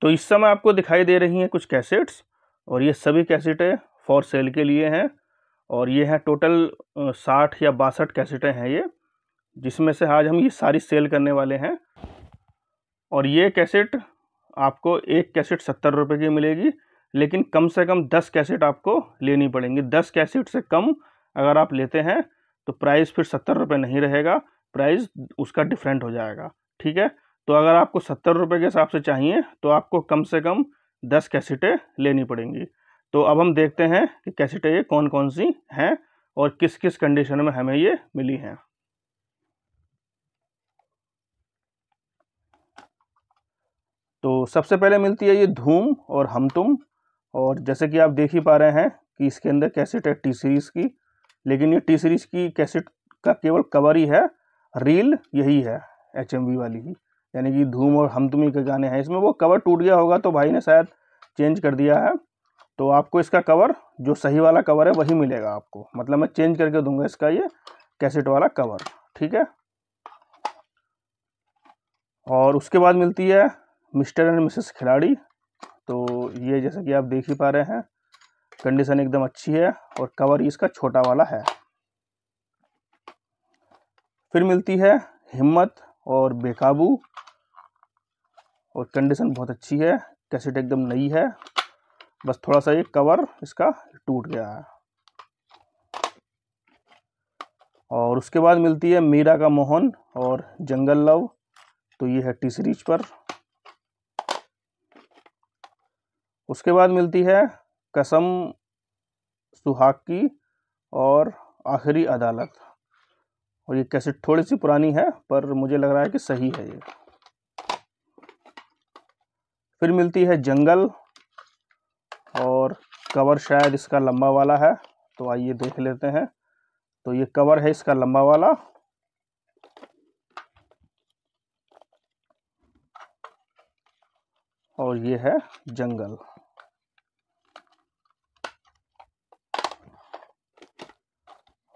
तो इस समय आपको दिखाई दे रही हैं कुछ कैसेट्स और ये सभी कैसेटें फॉर सेल के लिए हैं और ये हैं टोटल साठ या बासठ कैसेटें हैं ये जिसमें से आज हम ये सारी सेल करने वाले हैं और ये कैसेट आपको एक कैसेट सत्तर रुपये की मिलेगी लेकिन कम से कम दस कैसेट आपको लेनी पड़ेंगी दस कैसेट से कम अगर आप लेते हैं तो प्राइस फिर सत्तर रुपये नहीं रहेगा प्राइस उसका डिफरेंट हो जाएगा ठीक है तो अगर आपको सत्तर रुपये के हिसाब से चाहिए तो आपको कम से कम दस कैसेटें लेनी पड़ेंगी तो अब हम देखते हैं कि कैसेटें ये कौन कौन सी हैं और किस किस कंडीशन में हमें ये मिली हैं तो सबसे पहले मिलती है ये धूम और हम तुम और जैसे कि आप देख ही पा रहे हैं कि इसके अंदर कैसेट है टी सीरीज़ की लेकिन ये टी सीरीज़ की कैसेट का केवल कवर ही है रील यही है एच वाली ही यानी कि धूम और हम तुम्ही के गाने हैं इसमें वो कवर टूट गया होगा तो भाई ने शायद चेंज कर दिया है तो आपको इसका कवर जो सही वाला कवर है वही मिलेगा आपको मतलब मैं चेंज करके दूंगा इसका ये कैसेट वाला कवर ठीक है और उसके बाद मिलती है मिस्टर एंड मिसेस खिलाड़ी तो ये जैसा कि आप देख ही पा रहे हैं कंडीशन एकदम अच्छी है और कवर इसका छोटा वाला है फिर मिलती है हिम्मत और बेकाबू और कंडीशन बहुत अच्छी है कैसेट एकदम नई है बस थोड़ा सा ये कवर इसका टूट गया है और उसके बाद मिलती है मीरा का मोहन और जंगल लव तो ये है टी सीरीज पर उसके बाद मिलती है कसम सुहाग की और आखिरी अदालत और ये कैसेट थोड़ी सी पुरानी है पर मुझे लग रहा है कि सही है ये फिर मिलती है जंगल और कवर शायद इसका लंबा वाला है तो आइए देख लेते हैं तो ये कवर है इसका लंबा वाला और ये है जंगल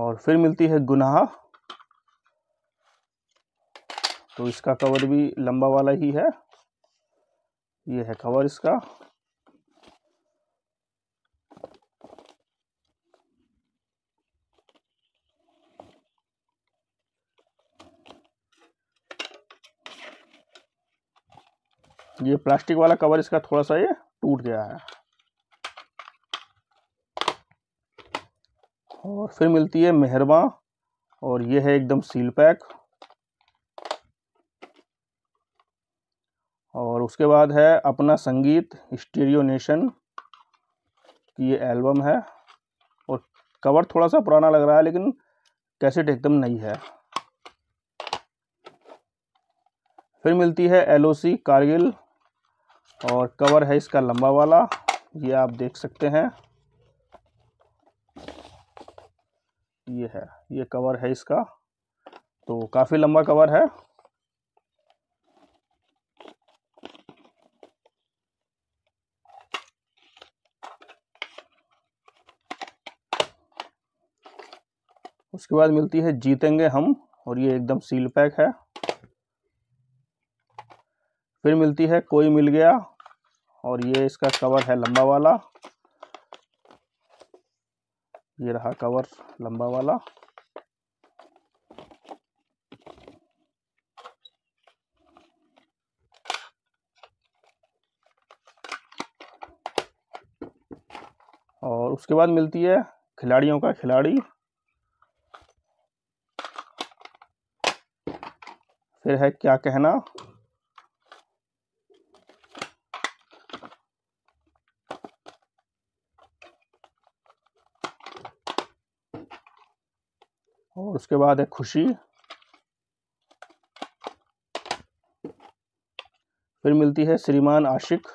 और फिर मिलती है गुनाह तो इसका कवर भी लंबा वाला ही है ये है कवर इसका ये प्लास्टिक वाला कवर इसका थोड़ा सा ये टूट गया है और फिर मिलती है मेहरबा और ये है एकदम सील पैक और उसके बाद है अपना संगीत स्टीरियो नेशन की ये एल्बम है और कवर थोड़ा सा पुराना लग रहा है लेकिन कैसेट एकदम नई है फिर मिलती है एलओसी कारगिल और कवर है इसका लंबा वाला ये आप देख सकते हैं ये है ये कवर है इसका तो काफ़ी लंबा कवर है उसके बाद मिलती है जीतेंगे हम और ये एकदम सील पैक है फिर मिलती है कोई मिल गया और ये इसका कवर है लंबा वाला ये रहा कवर लंबा वाला और उसके बाद मिलती है खिलाड़ियों का खिलाड़ी फिर है क्या कहना और उसके बाद है खुशी फिर मिलती है श्रीमान आशिक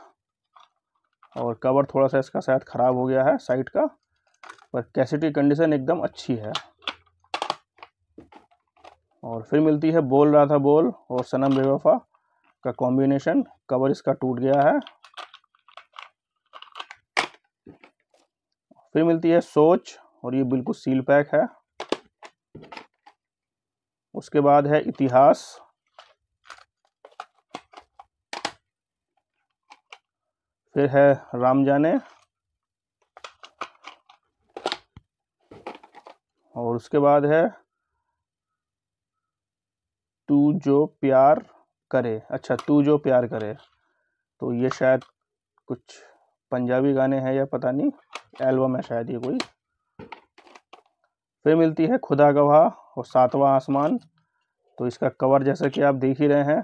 और कवर थोड़ा सा इसका शायद ख़राब हो गया है साइट का पर कैसिटी कंडीशन एकदम अच्छी है और फिर मिलती है बोल रहा था बोल और सनम बेवफा का कॉम्बिनेशन कवर इसका टूट गया है फिर मिलती है सोच और ये बिल्कुल सील पैक है उसके बाद है इतिहास फिर है राम जाने और उसके बाद है तू जो प्यार करे अच्छा तू जो प्यार करे तो ये शायद कुछ पंजाबी गाने हैं या पता नहीं एल्बम है शायद ये कोई फिर मिलती है खुदा गवाह और सातवां आसमान तो इसका कवर जैसा कि आप देख ही रहे हैं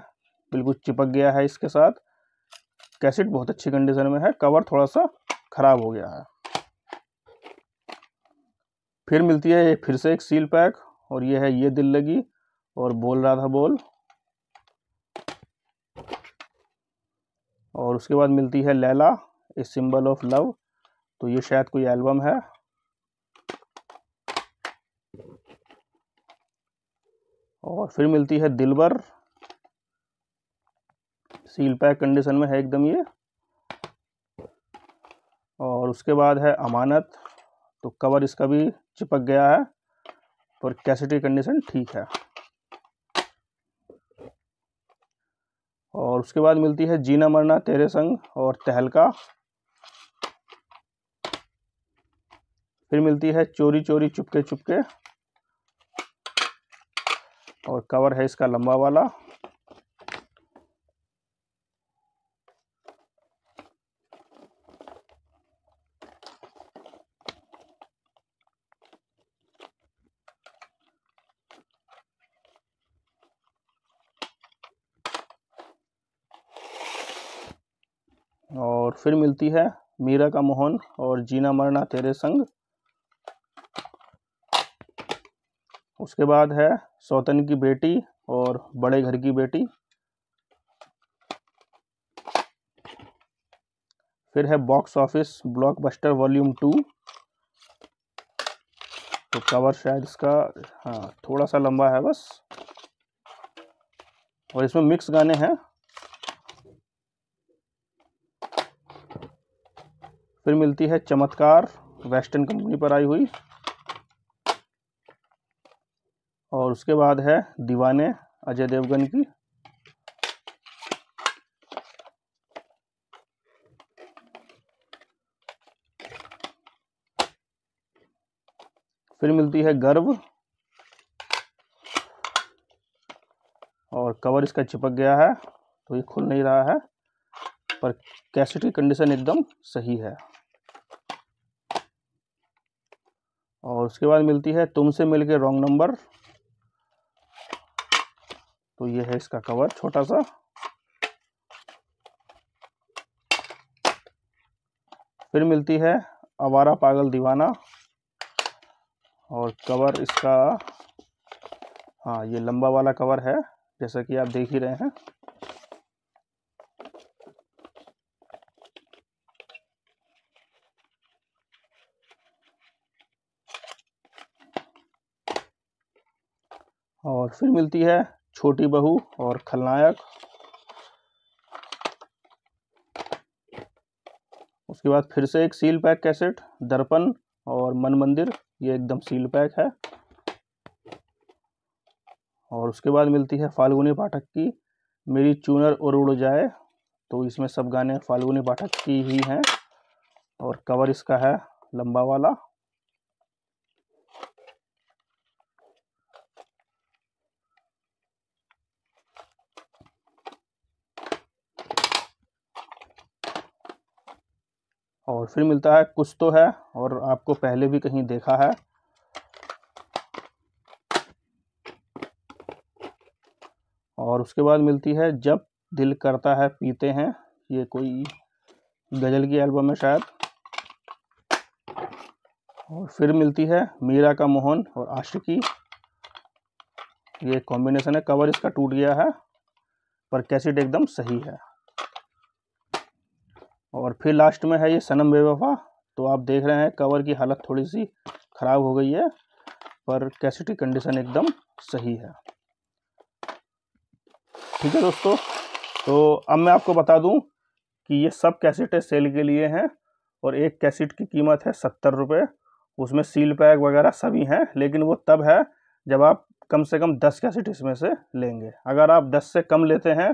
बिल्कुल चिपक गया है इसके साथ कैसेट बहुत अच्छी कंडीशन में है कवर थोड़ा सा ख़राब हो गया है फिर मिलती है फिर से एक सील पैक और यह है ये दिल लगी और बोल रहा था बोल और उसके बाद मिलती है Laila a symbol of love तो ये शायद कोई एल्बम है और फिर मिलती है दिलबर सील पैक कंडीशन में है एकदम ये और उसके बाद है अमानत तो कवर इसका भी चिपक गया है पर कैसिटी कंडीशन ठीक है और उसके बाद मिलती है जीना मरना तेरे संग और तहलका फिर मिलती है चोरी चोरी चुपके चुपके और कवर है इसका लंबा वाला और फिर मिलती है मीरा का मोहन और जीना मरना तेरे संग उसके बाद है सौतन की बेटी और बड़े घर की बेटी फिर है box office blockbuster volume two तो कवर शायद इसका हाँ थोड़ा सा लंबा है बस और इसमें मिक्स गाने हैं फिर मिलती है चमत्कार वेस्टर्न कंपनी पर आई हुई और उसके बाद है दीवाने अजय देवगन की फिर मिलती है गर्व और कवर इसका चिपक गया है तो ये खुल नहीं रहा है पर कैसेट की कंडीशन एकदम सही है और उसके बाद मिलती है तुमसे मिल के रॉन्ग नंबर तो ये है इसका कवर छोटा सा फिर मिलती है आवारा पागल दीवाना और कवर इसका हाँ ये लंबा वाला कवर है जैसा कि आप देख ही रहे हैं फिर मिलती है छोटी बहू और खलनायक उसके बाद फिर से एक सील पैक कैसेट दर्पण और मन मंदिर ये एकदम सील पैक है और उसके बाद मिलती है फाल्गुनी पाठक की मेरी चूनर और उड़ जाए तो इसमें सब गाने फाल्गुनी पाठक की ही हैं और कवर इसका है लंबा वाला और फिर मिलता है कुछ तो है और आपको पहले भी कहीं देखा है और उसके बाद मिलती है जब दिल करता है पीते हैं ये कोई गज़ल की एल्बम है शायद और फिर मिलती है मीरा का मोहन और आशिकी ये कॉम्बिनेशन है कवर इसका टूट गया है पर कैसेट एकदम सही है और फिर लास्ट में है ये सनम बेवफा तो आप देख रहे हैं कवर की हालत थोड़ी सी ख़राब हो गई है पर कैसेट की कंडीशन एकदम सही है ठीक है दोस्तों तो अब मैं आपको बता दूं कि ये सब कैसेटें सेल के लिए हैं और एक कैसेट की कीमत है सत्तर रुपये उसमें सील पैक वगैरह सभी हैं लेकिन वो तब है जब आप कम से कम दस कैसेट इसमें से लेंगे अगर आप दस से कम लेते हैं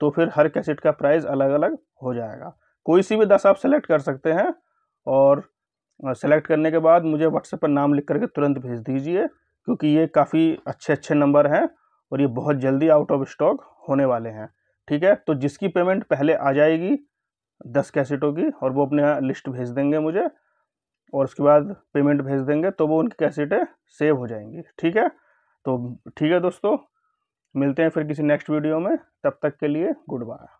तो फिर हर कैसेट का प्राइस अलग अलग हो जाएगा कोई सी भी दस आप सेलेक्ट कर सकते हैं और सेलेक्ट करने के बाद मुझे व्हाट्सएप पर नाम लिख करके तुरंत भेज दीजिए क्योंकि ये काफ़ी अच्छे अच्छे नंबर हैं और ये बहुत जल्दी आउट ऑफ स्टॉक होने वाले हैं ठीक है तो जिसकी पेमेंट पहले आ जाएगी दस कैसेटों की और वो अपने लिस्ट भेज देंगे मुझे और उसके बाद पेमेंट भेज देंगे तो वो उनकी कैसेटें सेव हो जाएंगी ठीक है तो ठीक है दोस्तों मिलते हैं फिर किसी नेक्स्ट वीडियो में तब तक के लिए गुड बाय